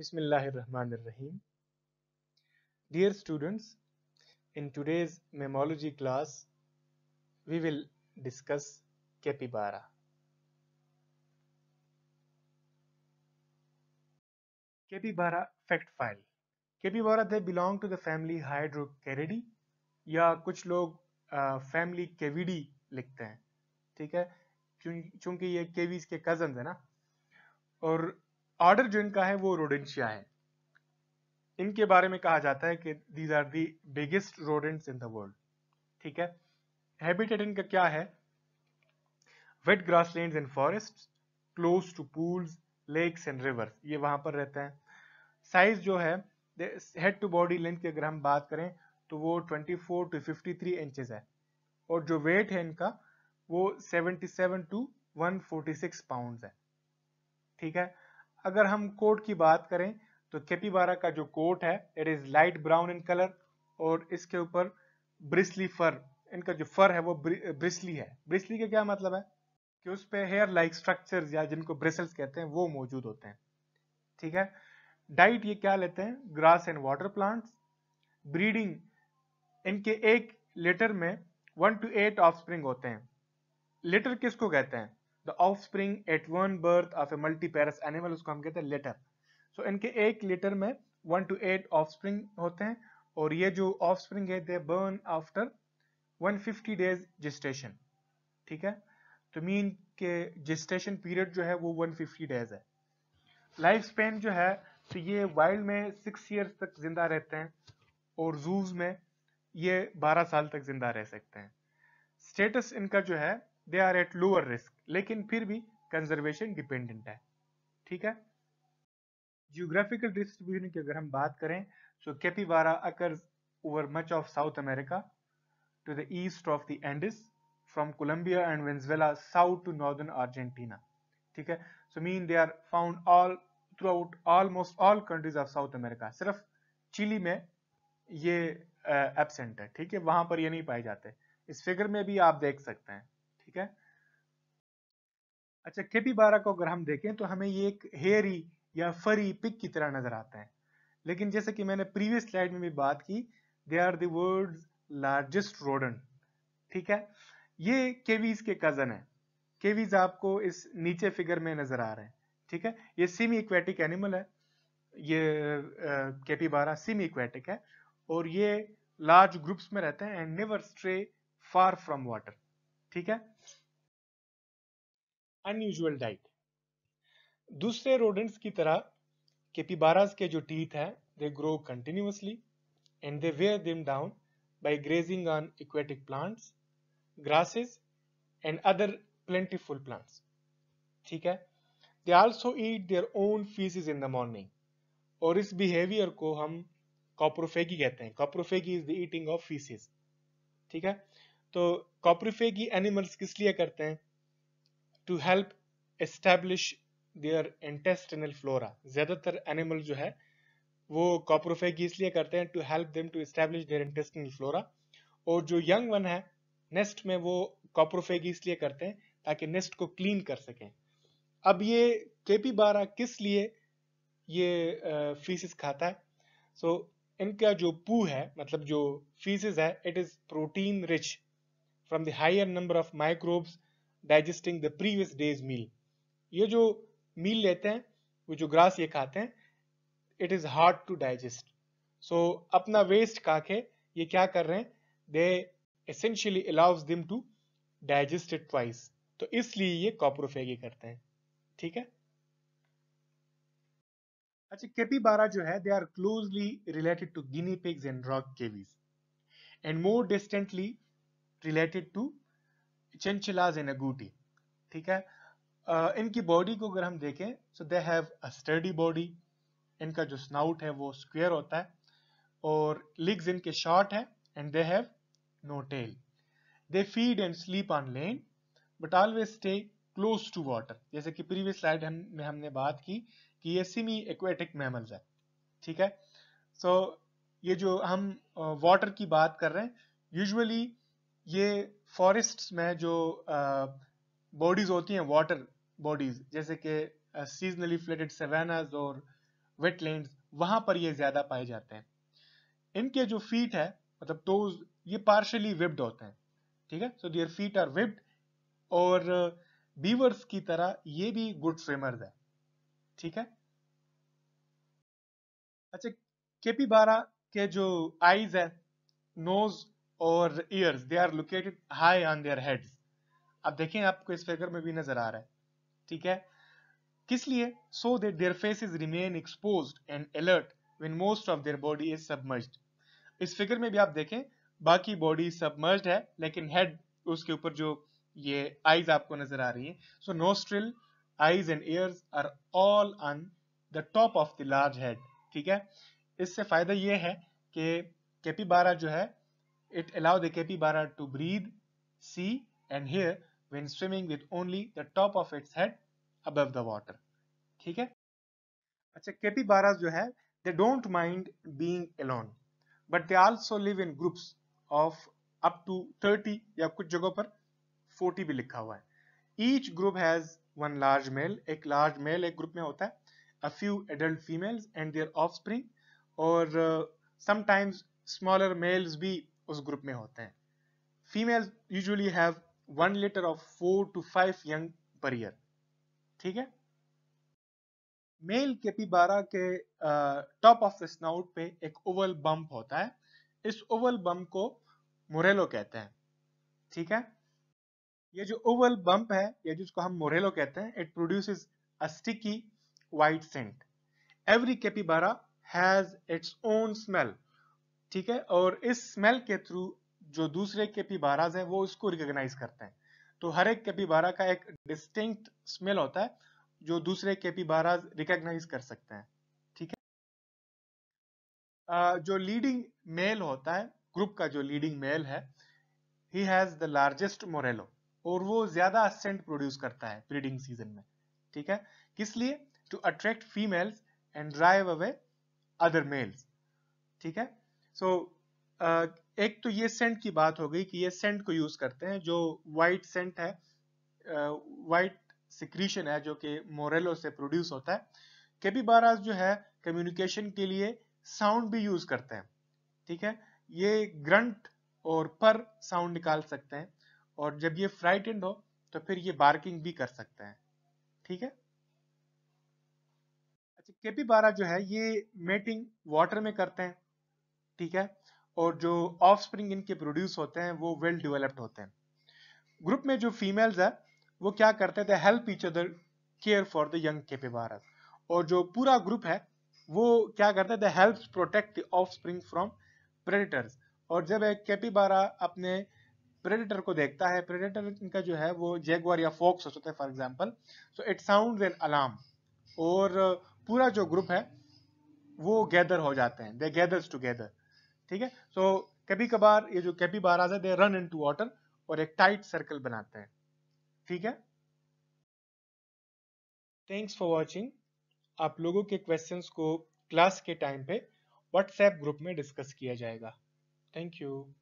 Bismillahirrahmanirrahim. Dear students, in today's mammalogy class, we will discuss capybara. Capybara fact file. Capybara they belong to the family Hydrocheridae या कुछ लोग family केविडी लिखते हैं ठीक है क्योंकि ये केवीज के कजन है ना और ऑर्डर जो इनका है वो रोडेंशिया है इनके बारे में कहा जाता है कि these are the biggest rodents in the world ठीक है हैबिटेट इनका क्या है wet grassland and forest close to pools lakes and rivers ये वहां पर रहते हैं साइज जो है हेड टू बॉडी लेंथ की अगर हम बात करें तो वो 24 फोर टू फिफ्टी इंचेस है और जो वेट है इनका वो 77 सेवन टू 146 पाउंड्स है ठीक है अगर हम कोट की बात करें तो बारा का जो कोट है it is light brown in colour और इसके ऊपर ब्रिस्ली फर इनका जो फर है वो ब्रिस्ली है ब्रिस्ली का क्या मतलब है कि उस पर हेयर लाइक स्ट्रक्चर या जिनको ब्रिसल्स कहते हैं वो मौजूद होते हैं ठीक है डाइट ये क्या लेते हैं grass and water plants breeding इनके एक लेटर में वन टू एट ऑफ होते हैं लेटर किसको कहते हैं the spring at one birth of a multiparous animal उसको हम कहते हैं लेटर सो इनके एक लेटर में one to eight offspring होते हैं और ये जो ऑफस्प्रिंग है they born after 150 days gestation ठीक है तो मीन के जिस्टेशन पीरियड जो है वो 150 डेज है लाइफ स्पेन जो है तो ये वाइल्ड में सिक्स ईयर्स तक जिंदा रहते हैं और जूज में ये 12 साल तक जिंदा रह सकते हैं स्टेटस इनका जो है they are at lower risk लेकिन फिर भी कंजर्वेशन डिपेंडेंट है ठीक है जियोग्राफिकल डिस्ट्रीब्यूशन की अगर हम बात करें so capybara occurs over much of South America to the east of the Andes from Colombia and Venezuela south to northern Argentina ठीक है so mean they are found all throughout almost all countries of South America सिर्फ Chile में ये absent uh, है ठीक है वहां पर ये नहीं पाए जाते इस फिगर में भी आप देख सकते हैं ठीक है अच्छा केपी बारह को अगर हम देखें तो हमें ये एक हेरी या फरी पिक की तरह नजर आता है लेकिन जैसे कि मैंने प्रीवियस स्लाइड में भी बात की they are the world largest rodent ठीक है ये केवीज के कजन है केवीज आपको इस नीचे फिगर में नजर आ रहे हैं ठीक है ये सीमी इक्वेटिक एनिमल है ये केपी बारह सीमी इक्वेटिक है और ये लार्ज ग्रुप्स में रहते हैं and never stray far from water ठीक है अनयूजल डाइट दूसरे रोडेंट्स की तरह केपीबारास के जो टीथ हैं they grow continuously and they wear them down by grazing on aquatic plants grasses, and other plentiful plants ठीक है They also eat their own feces in the morning और इस बिहेवियर को हम कॉप्रोफेगी कहते हैं coprophagy is the eating of faeces ठीक है तो कॉप्रोफेगी एनिमल्स किस लिए करते हैं to help establish their intestinal flora ज़्यादातर एनिमल जो है वो कॉप्रोफेग इसलिए करते हैं to help them to establish their intestinal flora और जो यंग वन है नेस्ट में वो कॉप्रोफेग इसलिए करते हैं ताकि नेस्ट को क्लीन कर सकें अब ये केपी बारा किस लिए ये फीसिस खाता है सो so, इनका जो पू है मतलब जो फीसिस है it is protein rich from the higher number of microbes digesting the previous day's meal ये जो मील लेते हैं वो जो ग्रास ये खाते हैं it is hard to digest so अपना वेस्ट खा के ये क्या कर रहे हैं they essentially allows them to digest it twice तो इसलिए ये कॉप्रोफेगी करते हैं ठीक है अच्छा केपी बारा जो है they are closely related to guinea pigs and rock cavies and more distantly related to chinchillas in agouti ठीक है uh, इनकी बॉडी को अगर हम देखें so they have a sturdy body इनका जो स्नाउट है वो स्क्वेयर होता है और लिग्स इनके शॉर्ट है and they have no tail they feed and sleep on land but always stay close to water जैसे कि प्रीवियस स्लाइड हम, में हमने बात की कि ये सिमी एक्वेटिक मैमल्स है ठीक है सो so, ये जो हम वाटर की बात कर रहे हैं यूजुअली ये फॉरेस्ट में जो बॉडीज होती हैं वाटर बॉडीज जैसे कि सीजनली फ्लडेड सेवेनाज और वेटलैंड वहां पर ये ज्यादा पाए जाते हैं इनके जो फीट है मतलब टोज ये पार्शली विब्ड होते हैं ठीक है सो दियर फीट आर विब्ड और बीवर्स की तरह ये भी गुड स्विमर्स है ठीक है अच्छा केपी बारा के जो आईज है नोज और ears they are located high on their heads अब देखें आपको इस फिगर में भी नजर आ रहा है ठीक है किस लिए so that their face is remain exposed and alert when most of their body is submerged इस फिगर में भी आप देखें बाकी बॉडी सबमर्ज्ड है लेकिन हेड उसके ऊपर जो ये आईज आपको नजर आ रही है so nostril eyes and ears are all on the top of the large head ठीक है इससे फायदा ये है कि केपी बारा जो है It allow the capybara to breathe, see and hear when swimming with only the top of its head above the water. theek hai acha capybaras jo hai they don't mind being alone but they also live in groups of up to 30 ya kuch jagah par 40 bhi likha hua hai each group has one large male ek large male ek group mein hota hai a few adult females and their offspring or uh, sometimes smaller males bhi उस group में होते हैं female usually have one litter of four to five young per year ठीक है mail के P बारह के top of the snout पे एक ओवल बम्प होता है इस ओवल बम्प को मोरेलो कहते हैं ठीक है ये जो ओवल बम्प है ये जिसको हम मोरेलो कहते हैं it produces a sticky white scent every capybara has its own smell ठीक है और इस स्मेल के थ्रू जो दूसरे कैपीबाराज हैं वो उसको रिकग्नाइज करते हैं तो हर एक कैपीबारा का एक डिस्टिंग स्मेल होता है जो दूसरे कैपीबाराज रिकग्नाइज कर सकते हैं ठीक है जो लीडिंग मेल होता है ग्रुप का जो लीडिंग मेल है he has the largest morillo और वो ज्यादा असेंट प्रोड्यूस करता है ब्रीडिंग सीजन में ठीक है किस लिए to attract females and drive away other males ठीक है सो so, uh, एक तो ये सेंट की बात हो गई कि ये सेंट को यूज करते हैं जो वाइट सेंट है वाइट uh, सिक्रीशन है जो कि मोरेलो से प्रोड्यूस होता है केबी बाराज जो है कम्युनिकेशन के लिए साउंड भी यूज करते हैं ठीक है ये ग्रंट और पर साउंड निकाल सकते हैं और जब ये फ्राइटेंड हो तो फिर ये बार्किंग भी कर सकते हैं ठीक है अच्छा केपी बारा जो है ये मेटिंग वाटर में करते हैं ठीक है और जो ऑफ स्प्रिंग इनके प्रोड्यूस होते हैं वो वेल डेवलप्ड होते हैं ग्रुप में जो फीमेल्स है वो क्या करते थे help each other care for the young के केपेबारस और जो पूरा ग्रुप है वो क्या करते थे help protect offspring from predators और जब एक कैपीबारा अपने प्रेडेटर को देखता है प्रेडेटर इनका जो है वो जेगवार या फोक्स होते हैं for example so it sound an alarm और पूरा जो ग्रुप है वो गैदर हो जाते हैं दे गैदर्स टुगेदर ठीक है सो so, कभी कभार ये जो कैपी बाराज है they run into water और एक टाइट सर्कल बनाते हैं ठीक है थैंक्स फॉर वॉचिंग आप लोगों के क्वेश्चन को क्लास के टाइम पे व्हाट्सएप ग्रुप में डिस्कस किया जाएगा थैंक यू